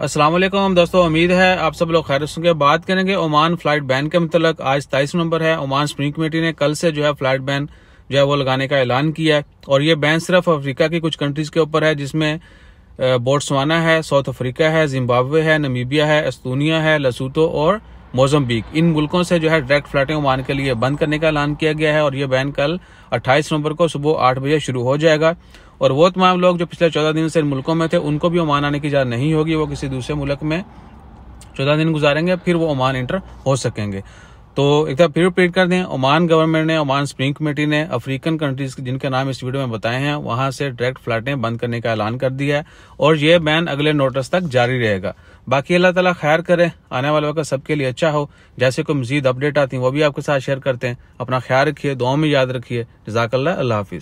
असलम दोस्तों उम्मीद है आप सब लोग खैर सुन के बात करेंगे ओमान फ्लाइट बैन के मतलब आज तेईस नंबर है ओमान स्प्रिंग कमेटी ने कल से जो है फ्लाइट बैन जो है वो लगाने का ऐलान किया है और ये बैन सिर्फ अफ्रीका की कुछ कंट्रीज के ऊपर है जिसमें बोट्सवाना है साउथ अफ्रीका है जिम्बाब्वे है नमीबिया है एस्तूनिया है लसूतो और मोजम्बिक इन मुल्कों से जो है डायरेक्ट फ्लाइटें ओमान के लिए बंद करने का ऐलान किया गया है और ये बैन कल 28 नवंबर को सुबह आठ बजे शुरू हो जाएगा और वो तमाम लोग जो पिछले चौदह दिन से इन मुल्कों में थे उनको भी ओमान आने की इजाज़त नहीं होगी वो किसी दूसरे मुल्क में चौदह दिन गुजारेंगे फिर वो ओमान इंटर हो सकेंगे तो एक बार फिर रिपीट कर दें ओमान गवर्नमेंट ने ओमान स्प्रिंग कमेटी ने अफ्रीकन कंट्रीज जिनके नाम इस वीडियो में बताए हैं वहां से डायरेक्ट फ्लाइटें बंद करने का ऐलान कर दिया है और ये बैन अगले नोटिस तक जारी रहेगा बाकी अल्लाह ताला खैर करे आने वाले वक्त सबके लिए अच्छा हो जैसे कोई मजीद अपडेट आती है वो भी आपके साथ शेयर करते हैं अपना ख्याल रखिए दो में याद रखिए जजाकल्ला हाफिज